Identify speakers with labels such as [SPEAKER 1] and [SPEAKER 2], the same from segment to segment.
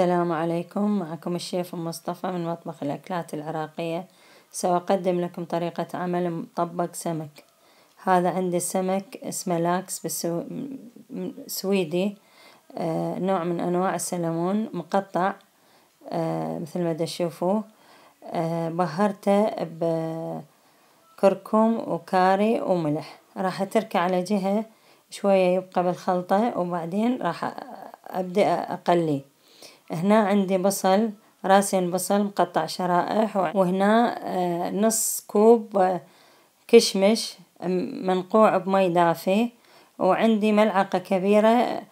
[SPEAKER 1] السلام عليكم معكم الشيف مصطفى من مطبخ الأكلات العراقية سأقدم لكم طريقة عمل مطبق سمك هذا عندي سمك اسمه لاكس بالسويدي آه، نوع من أنواع السلمون مقطع آه، مثل ما تشوفوا آه، بهرته بكركم وكاري وملح راح أتركه على جهة شوية يبقى بالخلطة وبعدين راح أبدأ أقليه هنا عندي بصل راسين بصل مقطع شرائح وهنا آه، نص كوب آه، كشمش منقوع بمي دافي وعندي ملعقة كبيرة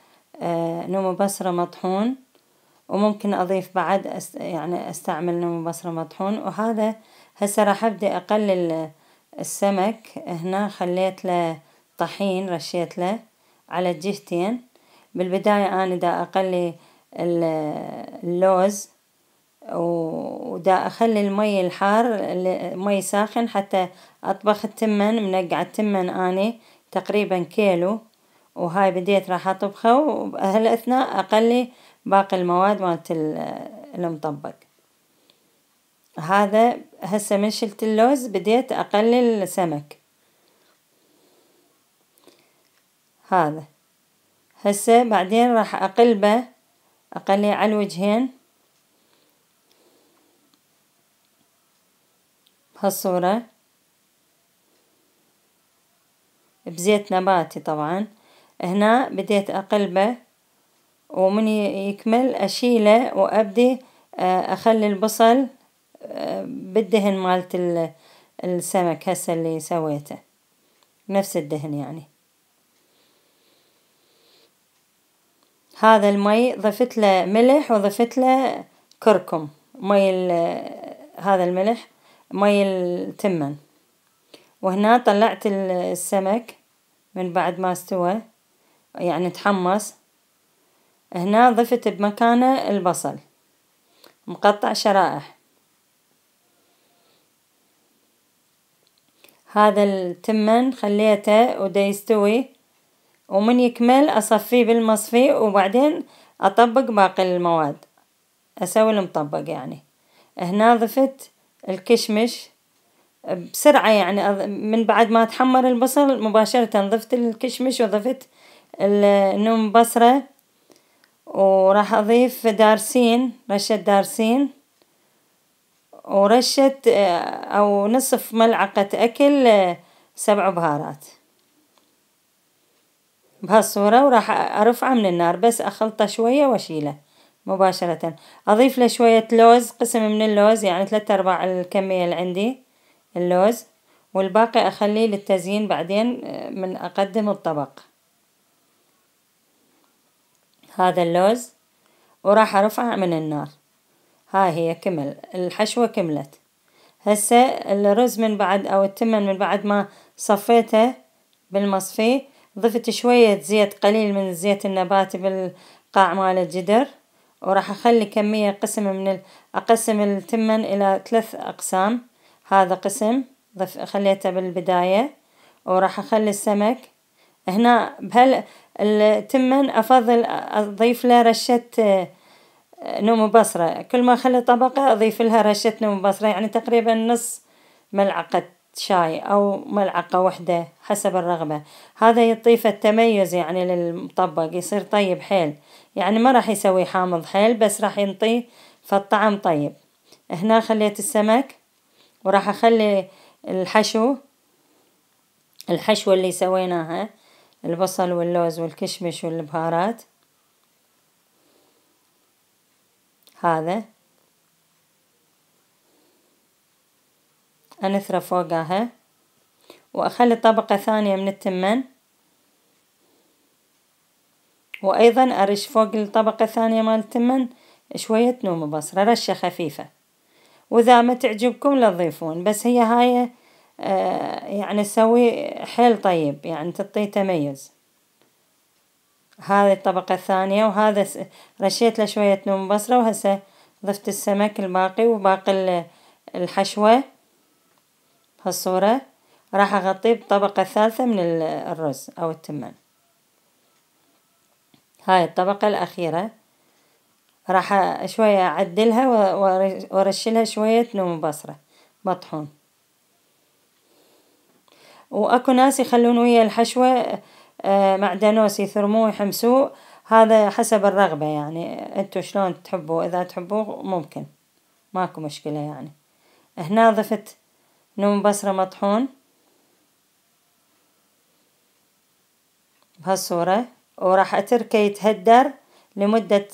[SPEAKER 1] آه، نمو بصرة مطحون وممكن أضيف بعد يعني أستعمل نمو بصرة مطحون وهذا هسه راح أبدأ أقلل السمك هنا خليت له طحين رشيت له على الجهتين بالبداية أنا دا أقلي اللوز ودا أخلي المي الحار مي ساخن حتى أطبخ التمن منقع التمن أني تقريبا كيلو وهاي بديت راح أطبخه وبهالأثناء أقلي باقي المواد مالت المطبق هذا هسه من شلت اللوز بديت أقلي السمك هذا هسه بعدين راح أقلبه أقلي على الوجهين بهالصورة بزيت نباتي طبعا هنا بديت أقلبه ومن يكمل أشيله وأبدي آه، أخلي البصل آه، بالدهن مالت السمك هسه اللي سويته نفس الدهن يعني هذا المي ضفت له ملح وضفت له كركم مي هذا الملح مي التمن وهنا طلعت السمك من بعد ما استوى يعني تحمص هنا ضفت بمكانه البصل مقطع شرائح هذا التمن خليته وده يستوي ومن يكمل أصفيه بالمصفي وبعدين أطبق باقي المواد أسوي المطبق يعني هنا ضفت الكشمش بسرعة يعني من بعد ما تحمر البصل مباشرة ضفت الكشمش وضفت النوم بصرة وراح أضيف دارسين رشة دارسين ورشة أو نصف ملعقة أكل سبع بهارات بهالصورة وراح أرفعه من النار بس أخلطه شوية وأشيله مباشرة أضيف له شوية لوز قسم من اللوز يعني ثلاثة أرباع الكمية اللي عندي اللوز والباقي أخليه للتزيين بعدين آه، من أقدم الطبق هذا اللوز وراح أرفعه من النار هاي هي كمل الحشوة كملت هسه الرز من بعد أو التمن من بعد ما صفيته بالمصفي ضفت شوية زيت قليل من الزيت النباتي بالقاع مال الجدر وراح أخلي كمية قسم من أقسم التمن إلى ثلاث أقسام هذا قسم ضف خليته بالبداية وراح أخلي السمك هنا بهال التمن أفضل أضيف له رشة آه، نوم بصرة كل ما أخلي طبقة أضيف لها رشة نوم بصرة يعني تقريبا نص ملعقة شاي أو ملعقة واحدة حسب الرغبة هذا يضيف التميز يعني للمطبق يصير طيب حيل يعني ما راح يسوي حامض حيل بس راح ينطيه فالطعم طيب هنا خليت السمك وراح أخلي الحشو الحشوة اللي سويناها البصل واللوز والكشمش والبهارات هذا انثره فوقاها وأخلي طبقة ثانية من التمن وأيضا أرش فوق الطبقة الثانية مال التمن شوية نوم بصرة رشة خفيفة وإذا ما تعجبكم لا تضيفون بس هي هاي آه، يعني تسوي حيل طيب يعني تعطيه تميز هذه الطبقة الثانية وهذا رشيت له شوية نوم بصرة وهسه ضفت السمك الباقي وباقي الحشوة هالصورة راح أغطيه بطبقة ثالثة من الرز أو التمن هاي الطبقة الأخيرة راح شوية أعدلها وأرشلها شوية نوم بصرة مطحون وأكو ناس يخلون ويا الحشوة آه، معدنوس يثرموه يحمسوه هذا حسب الرغبة يعني انتو شلون تحبوه اذا تحبوه ممكن ماكو مشكلة يعني هنا ضفت نوم بصرة مطحون بهالصورة وراح اتركه يتهدر لمدة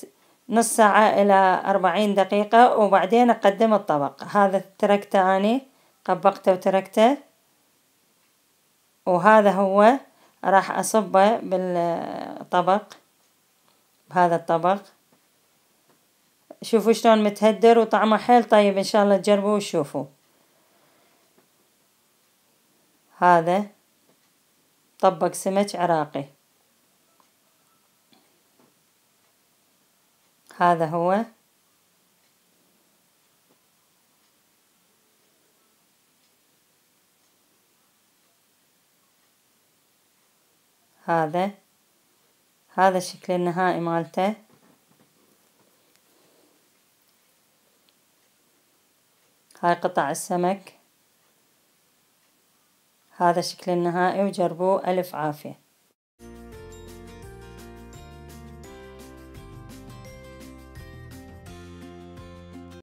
[SPEAKER 1] نص ساعة إلى أربعين دقيقة وبعدين أقدم الطبق هذا تركته أني طبقته وتركته وهذا هو راح أصبه بالطبق بهذا الطبق شوفوا شلون متهدر وطعمه حيل طيب إن شاء الله تجربوه وتشوفوا هذا طبق سمك عراقي هذا هو هذا هذا الشكل النهائي مالته هاي قطع السمك هذا شكل النهائي وجربوه ألف عافية